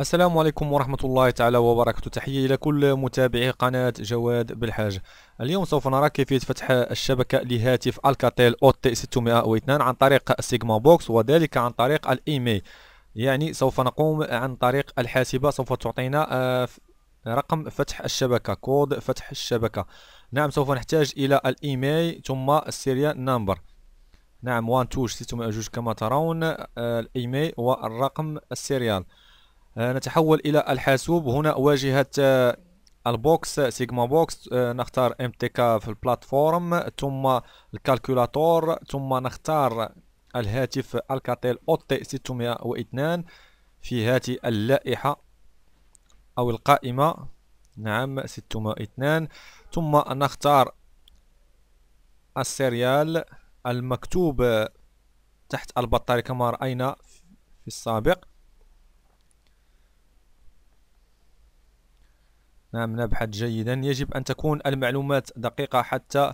السلام عليكم ورحمة الله تعالى وبركاته تحية إلى كل متابعي قناة جواد بالحاج اليوم سوف نرى كيفية فتح الشبكة لهاتف الكاتيل أو تي 602 عن طريق سيجما بوكس وذلك عن طريق الإيميل يعني سوف نقوم عن طريق الحاسبة سوف تعطينا آه، رقم فتح الشبكة كود فتح الشبكة نعم سوف نحتاج إلى الإيميل ثم السيريال نمبر نعم 1 2 602 كما ترون آه، الإيميل والرقم السيريال آه، نتحول إلى الحاسوب هنا واجهة آه، البوكس سيجما بوكس آه، نختار ام تي كا في البلاتفورم ثم الكالكولاتور ثم نختار الهاتف الكاتيل او تي 602 في هذه اللائحة او القائمة نعم 602 ثم نختار السيريال المكتوب تحت البطارية كما رأينا في السابق نعم نبحث جيدا يجب أن تكون المعلومات دقيقة حتى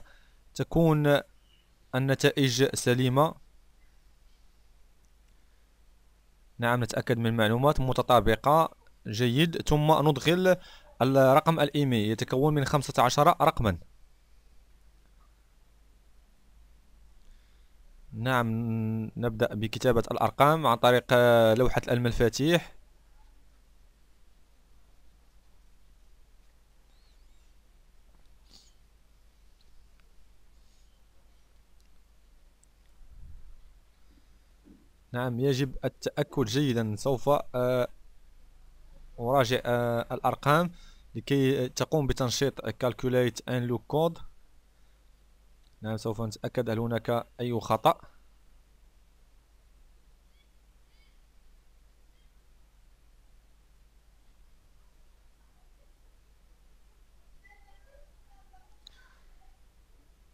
تكون النتائج سليمة نعم نتأكد من المعلومات متطابقة جيد ثم ندخل الرقم الإيميل يتكون من 15 رقما نعم نبدأ بكتابة الأرقام عن طريق لوحة المفاتيح نعم يجب التأكد جيدا سوف آه، أراجع آه، الأرقام لكي تقوم بتنشيط calculate and look code نعم سوف نتأكد هل هناك أي خطأ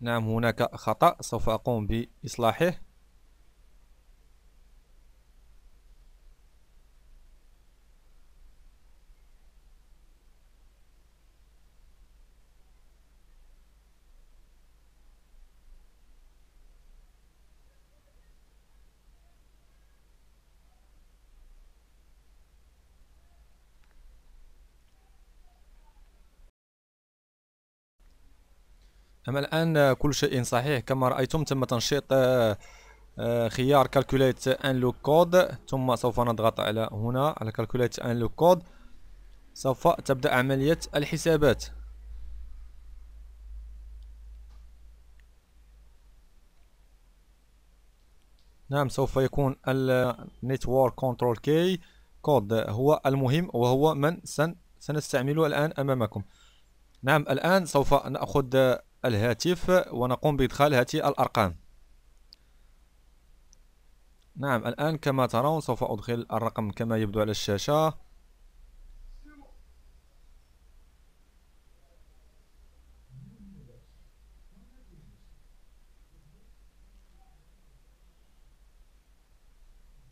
نعم هناك خطأ سوف أقوم بإصلاحه أما الآن آه، كل شيء صحيح كما رأيتم تم تنشيط آه، آه، خيار كالكوليت ان لو كود ثم سوف نضغط على هنا على كالكوليت ان لو كود سوف تبدأ عملية الحسابات نعم سوف يكون النيتورك كنترول كي كود هو المهم وهو من سن سنستعمله الآن أمامكم نعم الآن سوف نأخذ الهاتف ونقوم بإدخال هذه الأرقام نعم الآن كما ترون سوف أدخل الرقم كما يبدو على الشاشة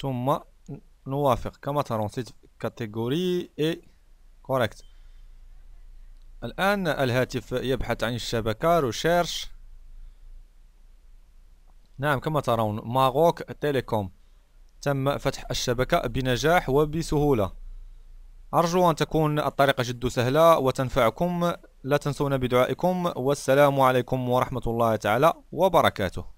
ثم نوافق كما ترون كاتيجوري اي كوريكت الآن الهاتف يبحث عن الشبكة ريشيرش نعم كما ترون ماغوك تيليكوم تم فتح الشبكة بنجاح وبسهولة أرجو أن تكون الطريقة جد سهلة وتنفعكم لا تنسونا بدعائكم والسلام عليكم ورحمة الله تعالى وبركاته